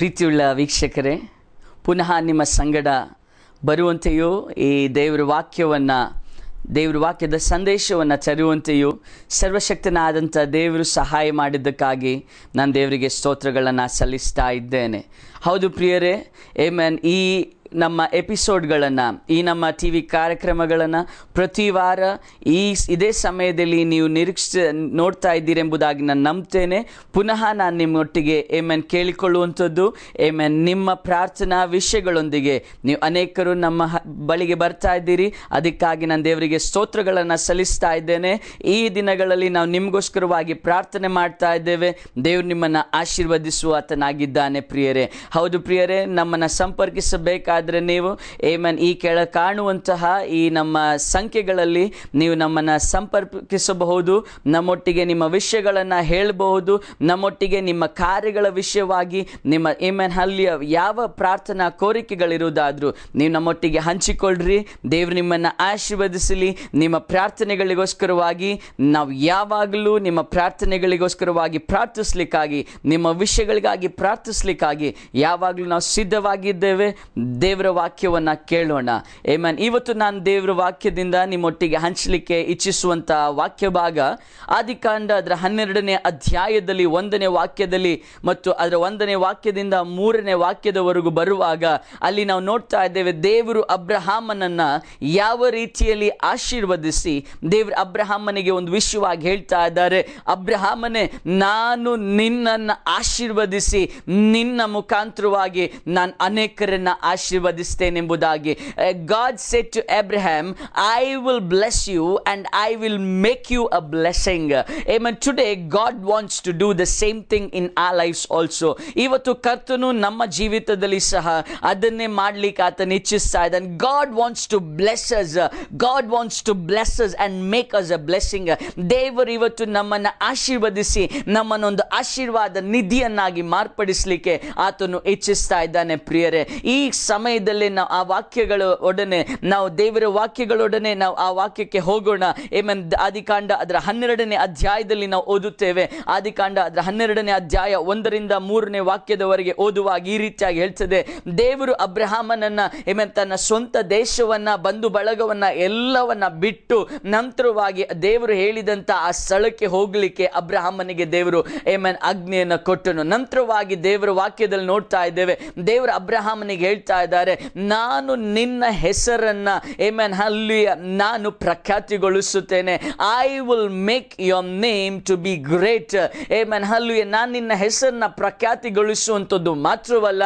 ಪ್ರೀತಿಯುಳ್ಳ ವೀಕ್ಷಕರೇ ಪುನಃ ನಿಮ್ಮ ಸಂಗಡ ಬರುವಂತೆಯೂ ಈ ದೇವರ ವಾಕ್ಯವನ್ನು ದೇವರ ವಾಕ್ಯದ ಸಂದೇಶವನ್ನು ತರುವಂತೆಯೂ ಸರ್ವಶಕ್ತನಾದಂಥ ದೇವರು ಸಹಾಯ ಮಾಡಿದ್ದಕ್ಕಾಗಿ ನಾನು ದೇವರಿಗೆ ಸ್ತೋತ್ರಗಳನ್ನು ಸಲ್ಲಿಸ್ತಾ ಇದ್ದೇನೆ ಹೌದು ಪ್ರಿಯರೇ ಏಮನ್ ಈ ನಮ್ಮ ಎಪಿಸೋಡ್ಗಳನ್ನು ಈ ನಮ್ಮ ಟಿ ವಿ ಕಾರ್ಯಕ್ರಮಗಳನ್ನು ಪ್ರತಿ ವಾರ ಈ ಇದೇ ಸಮಯದಲ್ಲಿ ನೀವು ನಿರೀಕ್ಷೆ ನೋಡ್ತಾ ಇದ್ದೀರಿ ಎಂಬುದಾಗಿ ನಾನು ನಂಬ್ತೇನೆ ಪುನಃ ನಾನು ನಿಮ್ಮೊಟ್ಟಿಗೆ ಏಮನ್ ಕೇಳಿಕೊಳ್ಳುವಂಥದ್ದು ಏಮನ್ ನಿಮ್ಮ ಪ್ರಾರ್ಥನಾ ವಿಷಯಗಳೊಂದಿಗೆ ನೀವು ಅನೇಕರು ನಮ್ಮ ಬಳಿಗೆ ಬರ್ತಾ ಇದ್ದೀರಿ ಅದಕ್ಕಾಗಿ ನಾನು ದೇವರಿಗೆ ಸ್ತೋತ್ರಗಳನ್ನು ಸಲ್ಲಿಸ್ತಾ ಇದ್ದೇನೆ ಈ ದಿನಗಳಲ್ಲಿ ನಾವು ನಿಮಗೋಸ್ಕರವಾಗಿ ಪ್ರಾರ್ಥನೆ ಮಾಡ್ತಾ ಇದ್ದೇವೆ ದೇವರು ನಿಮ್ಮನ್ನು ಆಶೀರ್ವದಿಸುವ ಆತನಾಗಿದ್ದಾನೆ ಪ್ರಿಯರೇ ಹೌದು ಪ್ರಿಯರೇ ನಮ್ಮನ್ನು ಸಂಪರ್ಕಿಸಬೇಕಾದ ಆದರೆ ನೀವು ಏಮನ್ ಈ ಕೆಳ ಕಾಣುವಂತಹ ಈ ನಮ್ಮ ಸಂಖ್ಯೆಗಳಲ್ಲಿ ನೀವು ನಮ್ಮನ್ನು ಸಂಪರ್ಕಿಸಬಹುದು ನಮ್ಮೊಟ್ಟಿಗೆ ನಿಮ್ಮ ವಿಷಯಗಳನ್ನು ಹೇಳಬಹುದು ನಮ್ಮೊಟ್ಟಿಗೆ ನಿಮ್ಮ ಕಾರ್ಯಗಳ ವಿಷಯವಾಗಿ ನಿಮ್ಮ ಏಮನ್ ಅಲ್ಲಿಯ ಯಾವ ಪ್ರಾರ್ಥನಾ ಕೋರಿಕೆಗಳಿರುವುದಾದರೂ ನೀವು ನಮ್ಮೊಟ್ಟಿಗೆ ಹಂಚಿಕೊಳ್ಳ್ರಿ ದೇವರು ನಿಮ್ಮನ್ನು ಆಶೀರ್ವದಿಸಲಿ ನಿಮ್ಮ ಪ್ರಾರ್ಥನೆಗಳಿಗೋಸ್ಕರವಾಗಿ ನಾವು ಯಾವಾಗಲೂ ನಿಮ್ಮ ಪ್ರಾರ್ಥನೆಗಳಿಗೋಸ್ಕರವಾಗಿ ಪ್ರಾರ್ಥಿಸ್ಲಿಕ್ಕಾಗಿ ನಿಮ್ಮ ವಿಷಯಗಳಿಗಾಗಿ ಪ್ರಾರ್ಥಿಸ್ಲಿಕ್ಕಾಗಿ ಯಾವಾಗಲೂ ನಾವು ಸಿದ್ಧವಾಗಿದ್ದೇವೆ ದೇವರ ವಾಕ್ಯವನ್ನು ಕೇಳೋಣ ಏಮನ್ ಇವತ್ತು ನಾನು ದೇವರ ವಾಕ್ಯದಿಂದ ನಿಮ್ಮೊಟ್ಟಿಗೆ ಹಂಚಲಿಕ್ಕೆ ಇಚ್ಛಿಸುವಂಥ ವಾಕ್ಯ ಭಾಗ ಆದಿಕಾಂಡ ಅದರ ಹನ್ನೆರಡನೇ ಅಧ್ಯಾಯದಲ್ಲಿ ಒಂದನೇ ವಾಕ್ಯದಲ್ಲಿ ಮತ್ತು ಅದರ ಒಂದನೇ ವಾಕ್ಯದಿಂದ ಮೂರನೇ ವಾಕ್ಯದವರೆಗೂ ಬರುವಾಗ ಅಲ್ಲಿ ನಾವು ನೋಡ್ತಾ ಇದ್ದೇವೆ ದೇವರು ಅಬ್ರಹಾಮನನ್ನು ಯಾವ ರೀತಿಯಲ್ಲಿ ಆಶೀರ್ವದಿಸಿ ದೇವರು ಅಬ್ರಹಾಮನಿಗೆ ಒಂದು ವಿಷಯವಾಗಿ ಹೇಳ್ತಾ ಇದ್ದಾರೆ ಅಬ್ರಹಾಮನೇ ನಾನು ನಿನ್ನನ್ನು ಆಶೀರ್ವದಿಸಿ ನಿನ್ನ ಮುಖಾಂತರವಾಗಿ ನಾನು ಅನೇಕರನ್ನು ಆಶೀರ್ವ Vivadistene Budagi. God said to Abraham, I will bless you and I will make you a blessing. Amen. Today, God wants to do the same thing in our lives also. ಇವತ್ತು ಕರ್ತನು ನಮ್ಮ ಜೀವಿತದಲ್ಲಿ ಸಹ ಅದನ್ನೇ ಮಾಡ್ಲಿಕ್ಕೆ ಆತನ ಇಚ್ಛಿಸ್ತಾ ಇದ್ದಾನೆ God wants to blesses God wants to blesses and make us a blessing ದೇವರು ಇವತ್ತು ನಮ್ಮನ್ನು ಆಶೀರ್ವದಿಸಿ ನಮ್ಮನ್ನೊಂದು ಆಶೀರ್ವಾದ ನಿಧಿಯನ್ನಾಗಿ ಮಾರ್ಪಡಿಸಲಿಕ್ಕೆ ಆತನು ಇಚ್ಛಿಸ್ತಾ ಇದ್ದಾನೆ ಪ್ರಿಯರೇ ಈ ಸಮಯ ಸಮಯದಲ್ಲಿ ನಾವು ಆ ವಾಕ್ಯಗಳ ಒಡನೆ ನಾವು ದೇವರ ವಾಕ್ಯಗಳೊಡನೆ ನಾವು ಆ ವಾಕ್ಯಕ್ಕೆ ಹೋಗೋಣ ಏಮನ್ ಆದಿಕಾಂಡ ಅದರ ಹನ್ನೆರಡನೇ ಅಧ್ಯಾಯದಲ್ಲಿ ನಾವು ಓದುತ್ತೇವೆ ಆದಿಕಾಂಡ ಅದರ ಹನ್ನೆರಡನೇ ಅಧ್ಯಾಯ ಒಂದರಿಂದ ಮೂರನೇ ವಾಕ್ಯದವರೆಗೆ ಓದುವಾಗ ಈ ರೀತಿಯಾಗಿ ಹೇಳ್ತದೆ ದೇವರು ಅಬ್ರಹಾಮನನ್ನ ಏಮನ್ ತನ್ನ ಸ್ವಂತ ದೇಶವನ್ನ ಬಂಧು ಬಳಗವನ್ನ ಎಲ್ಲವನ್ನ ಬಿಟ್ಟು ನಂತರವಾಗಿ ದೇವರು ಹೇಳಿದಂತ ಆ ಸ್ಥಳಕ್ಕೆ ಹೋಗಲಿಕ್ಕೆ ಅಬ್ರಹಾಮನಿಗೆ ದೇವರು ಏಮನ್ ಅಗ್ನಿಯನ್ನು ಕೊಟ್ಟನು ನಂತರವಾಗಿ ದೇವರ ವಾಕ್ಯದಲ್ಲಿ ನೋಡ್ತಾ ಇದ್ದೇವೆ ದೇವರು ಅಬ್ರಹಾಮನಿಗೆ ಹೇಳ್ತಾ ಇದ್ದಾರೆ ನಾನು ನಿನ್ನ ಹೆಸರನ್ನ ಏಮನ್ ಅಲ್ಲಿ ನಾನು ಪ್ರಖ್ಯಾತಿಗೊಳಿಸುತ್ತೇನೆ I will make your name to be great amen ಅಲ್ಲಿ ನಾನು ನಿನ್ನ ಹೆಸರನ್ನ ಪ್ರಖ್ಯಾತಿಗೊಳಿಸುವಂಥದ್ದು ಮಾತ್ರವಲ್ಲ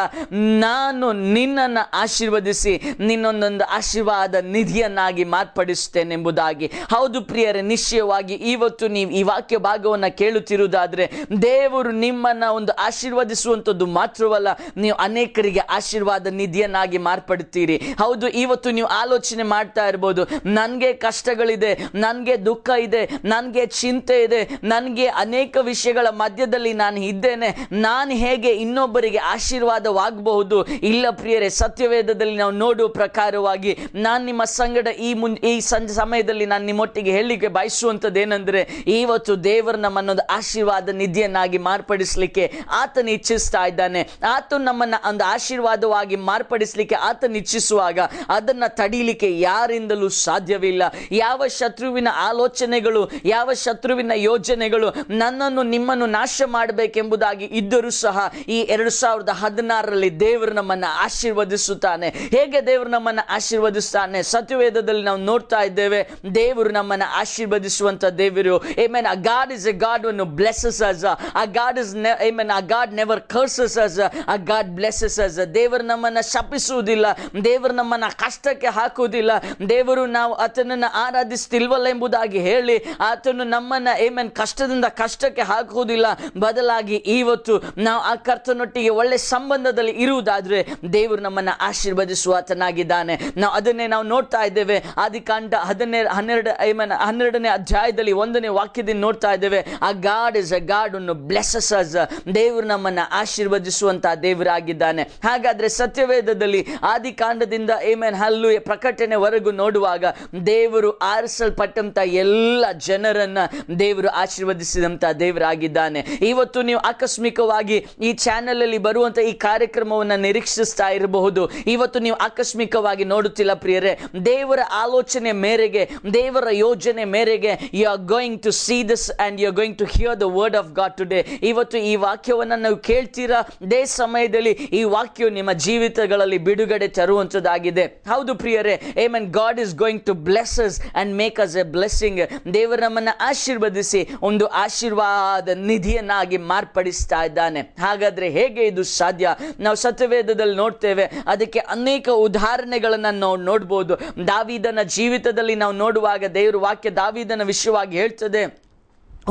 ನಾನು ನಿನ್ನನ್ನು ಆಶೀರ್ವದಿಸಿ ನಿನ್ನೊಂದೊಂದು ಆಶೀರ್ವಾದ ನಿಧಿಯನ್ನಾಗಿ ಮಾರ್ಪಡಿಸುತ್ತೇನೆ ಎಂಬುದಾಗಿ ಹೌದು ಪ್ರಿಯರೇ ನಿಶ್ಚಯವಾಗಿ ಇವತ್ತು ನೀವು ಈ ವಾಕ್ಯ ಭಾಗವನ್ನು ಕೇಳುತ್ತಿರುವುದಾದರೆ ದೇವರು ನಿಮ್ಮನ್ನು ಒಂದು ಆಶೀರ್ವದಿಸುವಂಥದ್ದು ಮಾತ್ರವಲ್ಲ ನೀವು ಅನೇಕರಿಗೆ ಆಶೀರ್ವಾದ ನಿಧಿಯನ್ನು ಆಗಿ ಮಾರ್ಪಡ್ತೀರಿ ಹೌದು ಇವತ್ತು ನೀವು ಆಲೋಚನೆ ಮಾಡ್ತಾ ಇರ್ಬೋದು ನನಗೆ ಕಷ್ಟಗಳಿದೆ ನನಗೆ ದುಃಖ ಇದೆ ನನಗೆ ಚಿಂತೆ ಇದೆ ನನಗೆ ಅನೇಕ ವಿಷಯಗಳ ಮಧ್ಯದಲ್ಲಿ ನಾನು ಇದ್ದೇನೆ ನಾನು ಹೇಗೆ ಇನ್ನೊಬ್ಬರಿಗೆ ಆಶೀರ್ವಾದವಾಗಬಹುದು ಇಲ್ಲ ಪ್ರಿಯರೇ ಸತ್ಯವೇದದಲ್ಲಿ ನಾವು ನೋಡುವ ಪ್ರಕಾರವಾಗಿ ನಾನು ನಿಮ್ಮ ಸಂಗಡ ಈ ಮುನ್ ಈ ಸಂಜೆ ಸಮಯದಲ್ಲಿ ನಾನು ನಿಮ್ಮೊಟ್ಟಿಗೆ ಹೇಳಲಿಕ್ಕೆ ಬಯಸುವಂಥದ್ದು ಏನಂದರೆ ಇವತ್ತು ದೇವರು ನಮ್ಮನ್ನೊಂದು ಆಶೀರ್ವಾದ ನಿಧಿಯನ್ನಾಗಿ ಮಾರ್ಪಡಿಸಲಿಕ್ಕೆ ಆತನ ಇಚ್ಛಿಸ್ತಾ ಇದ್ದಾನೆ ಆತನು ನಮ್ಮನ್ನು ಒಂದು ಆಶೀರ್ವಾದವಾಗಿ ಮಾರ್ಪಡಿ ನಡೆಸಲಿಕ್ಕೆ ಆತನ ಇಚ್ಛಿಸುವಾಗ ಅದನ್ನು ತಡೀಲಿಕ್ಕೆ ಯಾರಿಂದಲೂ ಸಾಧ್ಯವಿಲ್ಲ ಯಾವ ಶತ್ರುವಿನ ಆಲೋಚನೆಗಳು ಯಾವ ಶತ್ರುವಿನ ಯೋಜನೆಗಳು ನನ್ನನ್ನು ನಿಮ್ಮನ್ನು ನಾಶ ಮಾಡಬೇಕೆಂಬುದಾಗಿ ಇದ್ದರೂ ಸಹ ಈ ಎರಡು ಸಾವಿರದ ಹದಿನಾರರಲ್ಲಿ ದೇವರು ನಮ್ಮನ್ನು ಆಶೀರ್ವದಿಸುತ್ತಾನೆ ಹೇಗೆ ದೇವರು ನಮ್ಮನ್ನು ಆಶೀರ್ವದಿಸುತ್ತಾನೆ ಸತ್ಯವೇದದಲ್ಲಿ ನಾವು ನೋಡ್ತಾ ಇದ್ದೇವೆ ದೇವರು ನಮ್ಮನ್ನು ಆಶೀರ್ವದಿಸುವಂಥ ದೇವರು I mean God is a God ಅನ್ನು blesses us a God is I mean a God never curses us a God blesses us ದೇವರು ನಮ್ಮನ್ನು ಶಪ ತಪ್ಪಿಸುವುದಿಲ್ಲ ದೇವರು ನಮ್ಮನ್ನು ಕಷ್ಟಕ್ಕೆ ಹಾಕುವುದಿಲ್ಲ ದೇವರು ನಾವು ಆತನನ್ನು ಆರಾಧಿಸ್ತಿಲ್ವಲ್ಲ ಎಂಬುದಾಗಿ ಹೇಳಿ ಆತನು ನಮ್ಮನ್ನು ಏಮೇನು ಕಷ್ಟದಿಂದ ಕಷ್ಟಕ್ಕೆ ಹಾಕುವುದಿಲ್ಲ ಬದಲಾಗಿ ಇವತ್ತು ನಾವು ಆ ಕರ್ತನೊಟ್ಟಿಗೆ ಒಳ್ಳೆ ಸಂಬಂಧದಲ್ಲಿ ಇರುವುದಾದರೆ ದೇವರು ನಮ್ಮನ್ನು ಆಶೀರ್ವದಿಸುವ ಆತನಾಗಿದ್ದಾನೆ ನಾವು ಅದನ್ನೇ ನಾವು ನೋಡ್ತಾ ಇದ್ದೇವೆ ಆದಿಕಾಂಡ ಹದಿನೇ ಹನ್ನೆರಡು ಐಮನ್ ಹನ್ನೆರಡನೇ ಅಧ್ಯಾಯದಲ್ಲಿ ಒಂದನೇ ವಾಕ್ಯದಿಂದ ನೋಡ್ತಾ ಇದ್ದೇವೆ a God is a God ಅನ್ನು ಬ್ಲೆಸಸ್ ಅಸ್ ದೇವರು ನಮ್ಮನ್ನು ಆಶೀರ್ವದಿಸುವಂತಹ ದೇವರಾಗಿದ್ದಾನೆ ಹಾಗಾದರೆ ಸತ್ಯವೇದ ಆದಿ ಆದಿಕಾಂಡದಿಂದ ಏಮೇನ್ ಹಲ್ಲು ಪ್ರಕಟಣೆವರೆಗೂ ನೋಡುವಾಗ ದೇವರು ಆರಿಸಲ್ಪಟ್ಟಂಥ ಎಲ್ಲ ಜನರನ್ನ ದೇವರು ಆಶೀರ್ವದಿಸಿದಂತ ದೇವರಾಗಿದ್ದಾನೆ ಇವತ್ತು ನೀವು ಆಕಸ್ಮಿಕವಾಗಿ ಈ ಚಾನೆಲ್ ಅಲ್ಲಿ ಬರುವಂಥ ಈ ಕಾರ್ಯಕ್ರಮವನ್ನು ನಿರೀಕ್ಷಿಸ್ತಾ ಇರಬಹುದು ಇವತ್ತು ನೀವು ಆಕಸ್ಮಿಕವಾಗಿ ನೋಡುತ್ತಿಲ್ಲ ಪ್ರಿಯರೇ ದೇವರ ಆಲೋಚನೆ ಮೇರೆಗೆ ದೇವರ ಯೋಜನೆ ಮೇರೆಗೆ you are going to see this and you are going to hear the word of God today ಇವತ್ತು ಈ ವಾಕ್ಯವನ್ನು ನಾವು ಕೇಳ್ತೀರಾ ದೇ ಸಮಯದಲ್ಲಿ ಈ ವಾಕ್ಯವು ನಿಮ್ಮ ಜೀವಿತಗಳಲ್ಲಿ ಬಿಡುಗಡೆ ತರುವಂಥದ್ದಾಗಿದೆ ಹೌದು ಪ್ರಿಯರೇ amen God is going to bless and make us a blessing ದೇವರು ನಮ್ಮನ್ನು ಆಶೀರ್ವದಿಸಿ ಒಂದು ಆಶೀರ್ವಾದ ನಿಧಿಯನ್ನಾಗಿ ಮಾರ್ಪಡಿಸ್ತಾ ಇದ್ದಾನೆ ಹಾಗಾದ್ರೆ ಹೇಗೆ ಇದು ಸಾಧ್ಯ ನಾವು ಸತ್ಯವೇದದಲ್ಲಿ ನೋಡ್ತೇವೆ ಅದಕ್ಕೆ ಅನೇಕ ಉದಾಹರಣೆಗಳನ್ನು ನಾವು ನೋಡ್ಬೋದು ದಾವಿದನ ಜೀವಿತದಲ್ಲಿ ನಾವು ನೋಡುವಾಗ ದೇವರು ವಾಕ್ಯ ದಾವಿದನ ವಿಷಯವಾಗಿ ಹೇಳ್ತದೆ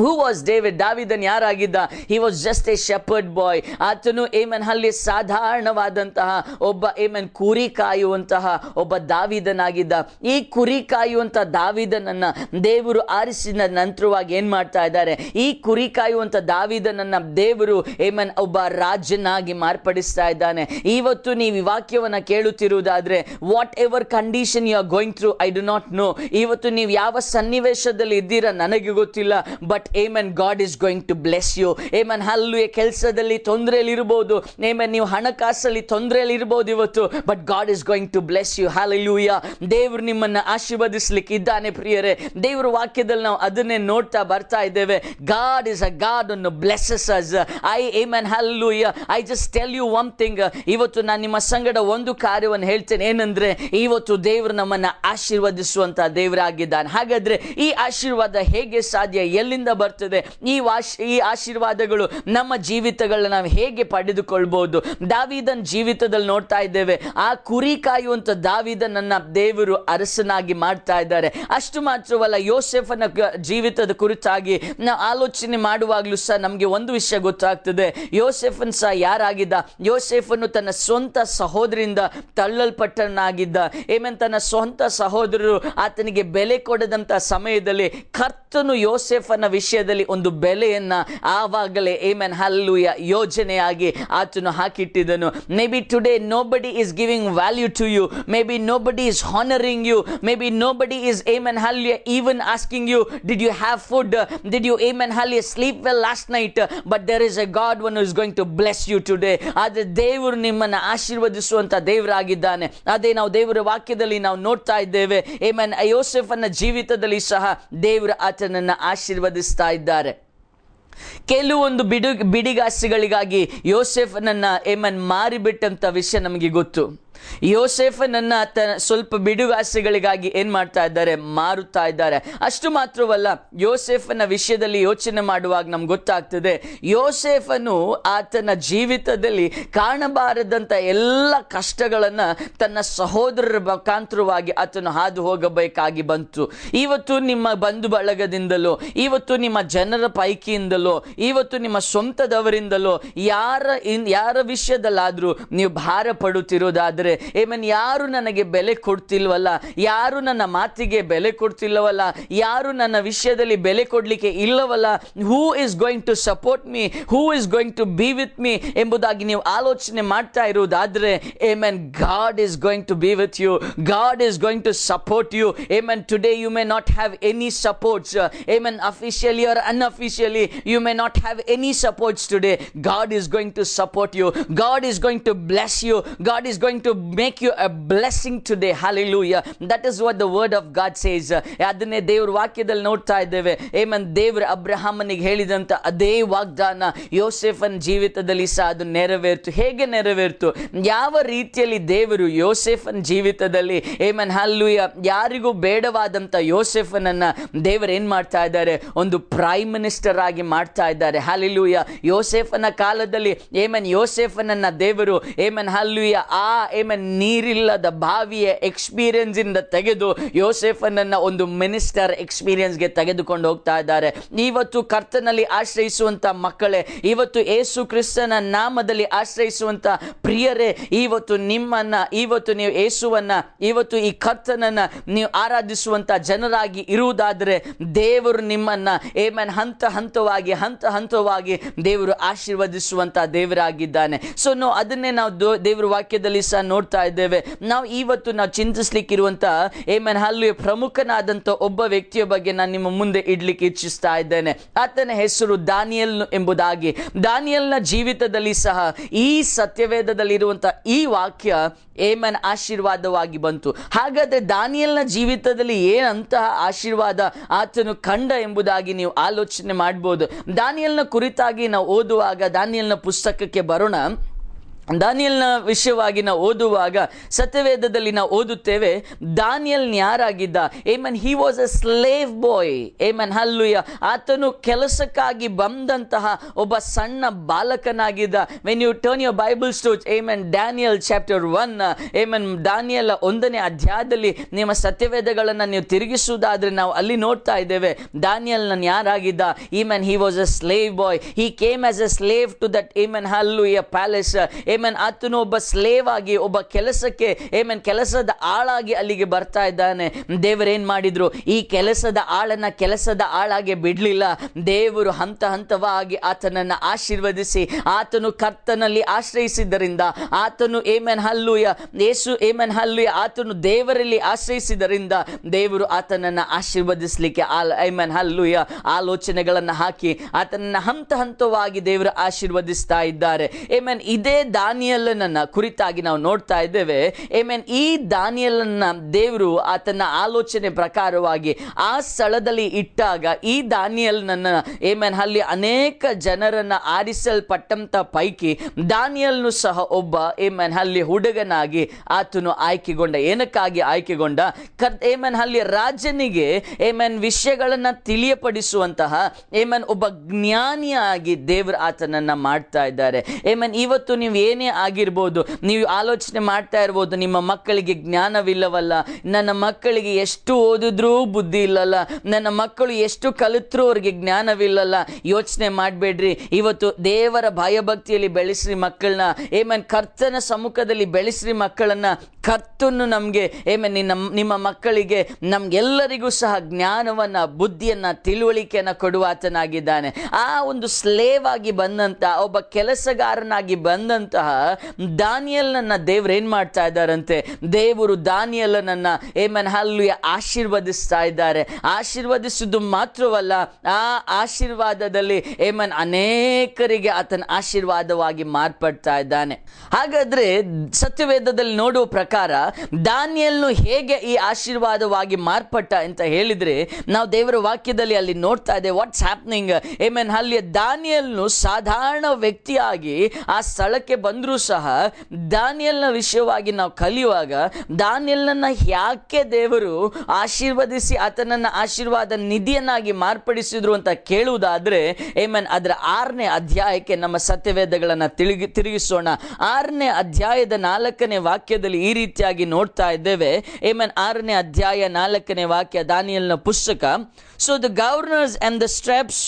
ಹೂ ವಾಸ್ ಡೇವಿಡ್ ದಾವಿದನ್ ಯಾರಾಗಿದ್ದ he was just a shepherd boy ಆತನು ಏಮನ್ ಅಲ್ಲಿ ಸಾಧಾರಣವಾದಂತಹ ಒಬ್ಬ ಏಮನ್ ಕುರಿ ಕಾಯುವಂತಹ ಒಬ್ಬ ದಾವಿದನಾಗಿದ್ದ ಈ ಕುರಿ ಕಾಯುವಂಥ ದಾವಿದನನ್ನು ದೇವರು ಆರಿಸಿದ ನಂತರವಾಗಿ ಏನು ಮಾಡ್ತಾ ಇದ್ದಾರೆ ಈ ಕುರಿ ಕಾಯುವಂಥ ದಾವಿದನನ್ನು ದೇವರು ಏಮನ್ ಒಬ್ಬ ರಾಜನಾಗಿ ಮಾರ್ಪಡಿಸ್ತಾ ಇದ್ದಾನೆ ಇವತ್ತು ನೀವು ವಾಕ್ಯವನ್ನು ಕೇಳುತ್ತಿರುವುದಾದರೆ whatever condition you are going through I do not know ಇವತ್ತು ನೀವು ಯಾವ ಸನ್ನಿವೇಶದಲ್ಲಿ ಇದ್ದೀರಾ ನನಗೆ ಗೊತ್ತಿಲ್ಲ but but amen God is going to bless you amen ಹಲ್ಲು ಕೆಲಸದಲ್ಲಿ ತೊಂದರೆಯಲ್ಲಿರ್ಬೋದು ಏಮನ್ ನೀವು ಹಣಕಾಸಲ್ಲಿ ಇರ್ಬೋದು ಇವತ್ತು but God is going to bless you hallelujah ದೇವರು ನಿಮ್ಮನ್ನು ಆಶೀರ್ವದಿಸ್ಲಿಕ್ಕೆ ಇದ್ದಾನೆ ಪ್ರಿಯರೇ ದೇವರ ವಾಕ್ಯದಲ್ಲಿ ನಾವು ಅದನ್ನೇ ನೋಡ್ತಾ ಬರ್ತಾ ಇದ್ದೇವೆ ಗಾಡ್ ಇಸ್ ಅ ಗಾಡ್ ಅನ್ನು blesses us I amen hallelujah I just tell you one thing ಇವತ್ತು ನಾನು ನಿಮ್ಮ ಸಂಗಡ ಒಂದು ಕಾರ್ಯವನ್ನು ಹೇಳ್ತೇನೆ ಏನಂದ್ರೆ ಇವತ್ತು ದೇವರು ನಮ್ಮನ್ನು ಆಶೀರ್ವದಿಸುವಂತಹ ದೇವರಾಗಿದ್ದಾನೆ ಹಾಗಾದ್ರೆ ಈ ಆಶೀರ್ವಾದ ಹೇಗೆ ಸಾಧ್ಯ ಎಲ್ಲಿಂದ ಬರ್ತದೆ ಈ ವಾಶ್ ಈ ಆಶೀರ್ವಾದಗಳು ನಮ್ಮ ಜೀವಿತಗಳನ್ನ ನಾವು ಹೇಗೆ ಪಡೆದುಕೊಳ್ಬಹುದು ದಾವಿದನ್ ಜೀವಿತದಲ್ಲಿ ನೋಡ್ತಾ ಇದ್ದೇವೆ ಆ ಕುರಿ ಕಾಯುವಂತ ದಾವಿದನನ್ನ ದೇವರು ಅರಸನಾಗಿ ಮಾಡ್ತಾ ಇದ್ದಾರೆ ಅಷ್ಟು ಮಾತ್ರವಲ್ಲ ಯೋಸೆಫನ ಜೀವಿತದ ಕುರಿತಾಗಿ ನಾವು ಆಲೋಚನೆ ಮಾಡುವಾಗ್ಲೂ ಸಹ ನಮಗೆ ಒಂದು ವಿಷಯ ಗೊತ್ತಾಗ್ತದೆ ಯೋಸೆಫನ್ ಸಹ ಯಾರಾಗಿದ್ದ ಯೋಸೆಫನು ತನ್ನ ಸ್ವಂತ ಸಹೋದರಿಂದ ತಳ್ಳಲ್ಪಟ್ಟನಾಗಿದ್ದ ಏಮೇನ್ ತನ್ನ ಸ್ವಂತ ಸಹೋದರರು ಆತನಿಗೆ ಬೆಲೆ ಕೊಡದಂತ ಸಮಯದಲ್ಲಿ ಕರ್ತನು ಯೋಸೆಫನ ವಿಷಯ ಶಿಷ್ಯದಲ್ಲಿ ಒಂದು ಬೆಲೆಯನ್ನ ಆವಾಗಲೇ 아멘 ಹಲ್ಲೂಯಾ ಯೋಜನಿಯಾಗಿ ಆತನ ಹಾಕಿಟ್ಟಿದನು maybe today nobody is giving value to you maybe nobody is honouring you maybe nobody is 아멘 hallelujah even asking you did you have food did you 아멘 hallelujah sleep well last night but there is a god who is going to bless you today ಆದ್ರೆ ದೇವರ ನಿಮ್ಮನ್ನ ಆಶೀರ್ವದಿಸುವಂತ ದೇವರ ಆಗಿದ್ದಾನೆ ಅದೇ ನಾವು ದೇವರ ವಾಕ್ಯದಲ್ಲಿ ನಾವು ನೋಟ್ತಾ ಇದ್ದೇವೆ 아멘 ಯೋಸೆಫ್ ಅನ್ನ ಜೀವಿತದಲ್ಲಿ ಸಹ ದೇವರ ಆಚರಣನ್ನ ಆಶೀರ್ವಾದ ಇದ್ದಾರೆ ಕೆಲವೊಂದು ಬಿಡು ಯೋಸೆಫ್ ನನ್ನ ಏಮನ್ ಮಾರಿಬಿಟ್ಟಂಥ ವಿಷಯ ನಮಗೆ ಗೊತ್ತು ಯೋಸೆಫನನ್ನ ತನ್ನ ಸ್ವಲ್ಪ ಬಿಡುಗಾಸೆಗಳಿಗಾಗಿ ಏನು ಮಾಡ್ತಾ ಇದ್ದಾರೆ ಮಾರುತ್ತಾ ಇದ್ದಾರೆ ಅಷ್ಟು ಮಾತ್ರವಲ್ಲ ಯೋಸೆಫನ ವಿಷಯದಲ್ಲಿ ಯೋಚನೆ ಮಾಡುವಾಗ ನಮ್ಗೆ ಗೊತ್ತಾಗ್ತದೆ ಯೋಸೆಫನು ಆತನ ಜೀವಿತದಲ್ಲಿ ಕಾಣಬಾರದಂತ ಎಲ್ಲ ಕಷ್ಟಗಳನ್ನು ತನ್ನ ಸಹೋದರರ ಮುಖಾಂತರವಾಗಿ ಆತನು ಹಾದು ಹೋಗಬೇಕಾಗಿ ಬಂತು ಇವತ್ತು ನಿಮ್ಮ ಬಂಧು ಬಳಗದಿಂದಲೋ ಇವತ್ತು ನಿಮ್ಮ ಜನರ ಪೈಕಿಯಿಂದಲೋ ಇವತ್ತು ನಿಮ್ಮ ಸ್ವಂತದವರಿಂದಲೋ ಯಾರ ಇನ್ ಯಾರ ವಿಷಯದಲ್ಲಾದರೂ ನೀವು ಭಾರ ಪಡುತ್ತಿರುವುದಾದ್ರೆ ಇದ್ದಾರೆ ಏಮನ್ ಯಾರು ನನಗೆ ಬೆಲೆ ಕೊಡ್ತಿಲ್ವಲ್ಲ ಯಾರು ನನ್ನ ಮಾತಿಗೆ ಬೆಲೆ ಕೊಡ್ತಿಲ್ಲವಲ್ಲ ಯಾರು ನನ್ನ ವಿಷಯದಲ್ಲಿ ಬೆಲೆ ಕೊಡಲಿಕ್ಕೆ ಇಲ್ಲವಲ್ಲ who is going to support me who is going to be with me ಎಂಬುದಾಗಿ ನೀವು ಆಲೋಚನೆ ಮಾಡ್ತಾ ಇರುವುದಾದರೆ amen God is going to be with you God is going to support you amen today you may not have any supports amen officially or unofficially you may not have any supports today God is going to support you God is going to bless you God is going to make you a blessing today hallelujah that is what the word of God says ಅದನ್ನೇ ದೇವ್ರ ವಾಕ್ಯದಲ್ಲಿ ನೋಡ್ತಾ ಇದ್ದೇವೆ ಏಮನ್ ದೇವ್ರ ಅಬ್ರಹಾಮನಿಗೆ ಹೇಳಿದಂಥ ಅದೇ ವಾಗ್ದಾನ ಯೋಸೆಫನ್ ಜೀವಿತದಲ್ಲಿ ಸಹ ಅದು ನೆರವೇರ್ತು ಹೇಗೆ ನೆರವೇರ್ತು ಯಾವ ರೀತಿಯಲ್ಲಿ ದೇವರು ಯೋಸೆಫನ್ ಜೀವಿತದಲ್ಲಿ ಏಮನ್ ಹಾಲೂಯ ಯಾರಿಗೂ ಬೇಡವಾದಂಥ ಯೋಸೆಫನನ್ನು ದೇವರು ಏನ್ ಮಾಡ್ತಾ ಇದ್ದಾರೆ ಒಂದು ಪ್ರೈಮ್ ಮಿನಿಸ್ಟರ್ ಆಗಿ ಮಾಡ್ತಾ ಇದ್ದಾರೆ ಹಾಲಿಲೂಯ ಯೋಸೆಫನ ಕಾಲದಲ್ಲಿ ಏಮನ್ ಯೋಸೆಫನನ್ನು ದೇವರು ಏಮನ್ ಹಾಲೂಯ ಆ ಏಮನ್ ನೀರಿಲ್ಲದ ಬಾವಿಯ ಎಕ್ಸ್ಪೀರಿಯನ್ಸಿಂದ ತೆಗೆದು ಯೋಸೆಫನನ್ನು ಒಂದು ಮಿನಿಸ್ಟರ್ ಎಕ್ಸ್ಪೀರಿಯನ್ಸ್ಗೆ ತೆಗೆದುಕೊಂಡು ಹೋಗ್ತಾ ಇದ್ದಾರೆ ಇವತ್ತು ಕರ್ತನಲ್ಲಿ ಆಶ್ರಯಿಸುವಂಥ ಮಕ್ಕಳೇ ಇವತ್ತು ಏಸು ಕ್ರಿಸ್ತನ ನಾಮದಲ್ಲಿ ಆಶ್ರಯಿಸುವಂಥ ಪ್ರಿಯರೇ ಇವತ್ತು ನಿಮ್ಮನ್ನು ಇವತ್ತು ನೀವು ಏಸುವನ್ನು ಇವತ್ತು ಈ ಕರ್ತನನ್ನು ನೀವು ಆರಾಧಿಸುವಂಥ ಜನರಾಗಿ ಇರುವುದಾದರೆ ದೇವರು ನಿಮ್ಮನ್ನು ಏಮನ್ ಹಂತ ಹಂತವಾಗಿ ಹಂತ ಹಂತವಾಗಿ ದೇವರು ಆಶೀರ್ವದಿಸುವಂಥ ದೇವರಾಗಿದ್ದಾನೆ ಸೊ ನಾವು ಅದನ್ನೇ ನಾವು ದೇವರ ವಾಕ್ಯದಲ್ಲಿ ಸಹ ನೋಡ್ತಾ ಇದ್ದೇವೆ ನಾವು ಇವತ್ತು ನಾವು ಚಿಂತಿಸ್ಲಿಕ್ಕಿರುವಂತಹ ಏಮನ್ ಅಲ್ಲಿ ಪ್ರಮುಖನಾದಂಥ ಒಬ್ಬ ವ್ಯಕ್ತಿಯ ಬಗ್ಗೆ ನಾನು ನಿಮ್ಮ ಮುಂದೆ ಇಡ್ಲಿಕ್ಕೆ ಇಚ್ಛಿಸ್ತಾ ಇದ್ದೇನೆ ಆತನ ಹೆಸರು ದಾನಿಯಲ್ ಎಂಬುದಾಗಿ ದಾನಿಯಲ್ನ ಜೀವಿತದಲ್ಲಿ ಸಹ ಈ ಸತ್ಯವೇದದಲ್ಲಿರುವಂತಹ ಈ ವಾಕ್ಯ ಏಮನ್ ಆಶೀರ್ವಾದವಾಗಿ ಬಂತು ಹಾಗಾದ್ರೆ ದಾನಿಯಲ್ನ ಜೀವಿತದಲ್ಲಿ ಏನಂತಹ ಆಶೀರ್ವಾದ ಆತನು ಕಂಡ ಎಂಬುದಾಗಿ ನೀವು ಆಲೋಚನೆ ಮಾಡ್ಬೋದು ದಾನಿಯಲ್ನ ಕುರಿತಾಗಿ ನಾವು ಓದುವಾಗ ದಾನಿಯಲ್ನ ಪುಸ್ತಕಕ್ಕೆ ಬರೋಣ ದಾನಿಯಲ್ನ ವಿಷಯವಾಗಿ ನಾವು ಓದುವಾಗ ಸತ್ಯವೇದದಲ್ಲಿ ನಾವು ಓದುತ್ತೇವೆ ದಾನಿಯಲ್ ಯಾರಾಗಿದ್ದ amen he was a slave boy amen hallelujah ಆತನು ಕೆಲಸಕ್ಕಾಗಿ ಬಂದಂತಹ ಒಬ್ಬ ಸಣ್ಣ ಬಾಲಕನಾಗಿದ್ದ when you turn your Bible ಸ್ಟೋಚ್ amen Daniel chapter one amen Daniel ಒಂದನೇ ಅಧ್ಯಾಯದಲ್ಲಿ ನಿಮ್ಮ ಸತ್ಯವೇದಗಳನ್ನು ನೀವು ತಿರುಗಿಸುವುದಾದ್ರೆ ನಾವು ಅಲ್ಲಿ ನೋಡ್ತಾ ಇದ್ದೇವೆ ಡ್ಯಾನಿಯಲ್ ನನ್ನ ಯಾರಾಗಿದ್ದ amen he was a slave boy he came as a slave to that amen hallelujah palace amen ಆತನು ಒಬ್ಬ ಸ್ಲೇವ್ ಆಗಿ ಒಬ್ಬ ಕೆಲಸಕ್ಕೆ ಏಮನ್ ಕೆಲಸದ ಆಳಾಗಿ ಅಲ್ಲಿಗೆ ಬರ್ತಾ ಇದ್ದಾನೆ ದೇವರೇನು ಮಾಡಿದ್ರು ಈ ಕೆಲಸದ ಆಳನ್ನ ಕೆಲಸದ ಆಳಾಗಿ ಬಿಡಲಿಲ್ಲ ದೇವರು ಹಂತ ಹಂತವಾಗಿ ಆತನನ್ನ ಆಶೀರ್ವದಿಸಿ ಆತನು ಕರ್ತನಲ್ಲಿ ಆಶ್ರಯಿಸಿದ್ದರಿಂದ ಆತನು ಏಮನ್ ಹಲ್ಲುಯ ಯೇಸು ಏಮನ್ ಹಲ್ಲುಯ ಆತನು ದೇವರಲ್ಲಿ ಆಶ್ರಯಿಸಿದ್ದರಿಂದ ದೇವರು ಆತನನ್ನ ಆಶೀರ್ವದಿಸಲಿಕ್ಕೆ ಆಲ್ ಐಮನ್ ಹಲ್ಲುಯ ಆಲೋಚನೆಗಳನ್ನು ಹಾಕಿ ಆತನನ್ನ ಹಂತ ಹಂತವಾಗಿ ದೇವರು ಆಶೀರ್ವದಿಸ್ತಾ ಇದ್ದಾರೆ ಏಮನ್ ಇದೇ ದಾನಿಯಲ್ಲನನ್ನು ಕುರಿತಾಗಿ ನಾವು ನೋಡ್ತಾ ಇದ್ದೇವೆ ಏಮೇನ್ ಈ ದಾನಿಯಲ್ಲನ್ನು ದೇವರು ಆತನ ಆಲೋಚನೆ ಪ್ರಕಾರವಾಗಿ ಆ ಸ್ಥಳದಲ್ಲಿ ಇಟ್ಟಾಗ ಈ ದಾನಿಯಲ್ನನ್ನ ಏಮೇನ್ ಅಲ್ಲಿ ಅನೇಕ ಜನರನ್ನ ಆರಿಸಲ್ಪಟ್ಟಂತ ಪೈಕಿ ದಾನಿಯಲ್ನು ಸಹ ಒಬ್ಬ ಏಮನ್ ಅಲ್ಲಿ ಹುಡುಗನಾಗಿ ಆತನು ಆಯ್ಕೆಗೊಂಡ ಏನಕ್ಕಾಗಿ ಆಯ್ಕೆಗೊಂಡ ಕರ್ ಏಮನ್ ಅಲ್ಲಿ ರಾಜನಿಗೆ ಏಮೇನ್ ವಿಷಯಗಳನ್ನು ತಿಳಿಯಪಡಿಸುವಂತಹ ಏಮನ್ ಒಬ್ಬ ಜ್ಞಾನಿಯಾಗಿ ದೇವರು ಆತನನ್ನ ಮಾಡ್ತಾ ಇದ್ದಾರೆ ಏಮನ್ ಇವತ್ತು ನೀವು ಏನು ಏನೇ ಆಗಿರ್ಬೋದು ನೀವು ಆಲೋಚನೆ ಮಾಡ್ತಾ ಇರ್ಬೋದು ನಿಮ್ಮ ಮಕ್ಕಳಿಗೆ ಜ್ಞಾನವಿಲ್ಲವಲ್ಲ ನನ್ನ ಮಕ್ಕಳಿಗೆ ಎಷ್ಟು ಓದಿದ್ರೂ ಬುದ್ಧಿ ಇಲ್ಲಲ್ಲ ನನ್ನ ಮಕ್ಕಳು ಎಷ್ಟು ಕಲಿತರೂ ಅವ್ರಿಗೆ ಜ್ಞಾನವಿಲ್ಲಲ್ಲ ಯೋಚನೆ ಮಾಡಬೇಡ್ರಿ ಇವತ್ತು ದೇವರ ಭಯಭಕ್ತಿಯಲ್ಲಿ ಬೆಳೆಸ್ರಿ ಮಕ್ಕಳನ್ನ ಏಮನ್ ಕರ್ತನ ಸಮ್ಮುಖದಲ್ಲಿ ಬೆಳೆಸ್ರಿ ಮಕ್ಕಳನ್ನ ಕರ್ತನ್ನು ನಮಗೆ ಏಮನ್ ನಿನ್ನ ನಿಮ್ಮ ಮಕ್ಕಳಿಗೆ ನಮ್ಗೆಲ್ಲರಿಗೂ ಸಹ ಜ್ಞಾನವನ್ನು ಬುದ್ಧಿಯನ್ನು ತಿಳುವಳಿಕೆಯನ್ನು ಆತನಾಗಿದ್ದಾನೆ ಆ ಒಂದು ಸ್ಲೇವ್ ಆಗಿ ಬಂದಂಥ ಒಬ್ಬ ಕೆಲಸಗಾರನಾಗಿ ಬಂದಂಥ ಸಹ ನನ್ನ ದೇವ್ರು ಏನ್ ಮಾಡ್ತಾ ಇದ್ದಾರಂತೆ ದೇವರು ನನ್ನ ಏಮನ್ ಹಲ್ಲು ಆಶೀರ್ವದಿಸ್ತಾ ಇದ್ದಾರೆ ಆಶೀರ್ವದಿಸುದು ಮಾತ್ರವಲ್ಲ ಆ ಆಶೀರ್ವಾದದಲ್ಲಿ ಏಮನ್ ಅನೇಕರಿಗೆ ಆತನ ಆಶೀರ್ವಾದವಾಗಿ ಮಾರ್ಪಡ್ತಾ ಇದ್ದಾನೆ ಹಾಗಾದ್ರೆ ಸತ್ಯವೇದದಲ್ಲಿ ನೋಡುವ ಪ್ರಕಾರ ದಾನಿಯಲ್ನು ಹೇಗೆ ಈ ಆಶೀರ್ವಾದವಾಗಿ ಮಾರ್ಪಟ್ಟ ಅಂತ ಹೇಳಿದ್ರೆ ನಾವು ದೇವರ ವಾಕ್ಯದಲ್ಲಿ ಅಲ್ಲಿ ನೋಡ್ತಾ ಇದ್ದೇವೆ ವಾಟ್ಸ್ ಹ್ಯಾಪ್ನಿಂಗ್ ಏಮನ್ ಹಲ್ಲಿಯ ದಾನಿಯಲ್ನು ಸಾಧಾರಣ ವ್ಯಕ್ತಿಯಾಗಿ ಆ ಸ್ಥಳಕ್ಕೆ ಬಂದು ಬಂದರೂ ಸಹ ದಾನಿಯಲ್ನ ವಿಷಯವಾಗಿ ನಾವು ಕಲಿಯುವಾಗ ದಾನಿಯಲ್ಲನ್ನು ಯಾಕೆ ದೇವರು ಆಶೀರ್ವದಿಸಿ ಆತನನ್ನು ಆಶೀರ್ವಾದ ನಿಧಿಯನ್ನಾಗಿ ಮಾರ್ಪಡಿಸಿದ್ರು ಅಂತ ಕೇಳುವುದಾದರೆ ಏಮನ್ ಅದರ ಆರನೇ ಅಧ್ಯಾಯಕ್ಕೆ ನಮ್ಮ ಸತ್ಯವೇದಗಳನ್ನು ತಿರುಗಿ ತಿರುಗಿಸೋಣ ಆರನೇ ಅಧ್ಯಾಯದ ನಾಲ್ಕನೇ ವಾಕ್ಯದಲ್ಲಿ ಈ ರೀತಿಯಾಗಿ ನೋಡ್ತಾ ಇದ್ದೇವೆ ಏಮನ್ ಆರನೇ ಅಧ್ಯಾಯ ನಾಲ್ಕನೇ ವಾಕ್ಯ ದಾನಿಯಲ್ನ ಪುಸ್ತಕ so the governors and the satraps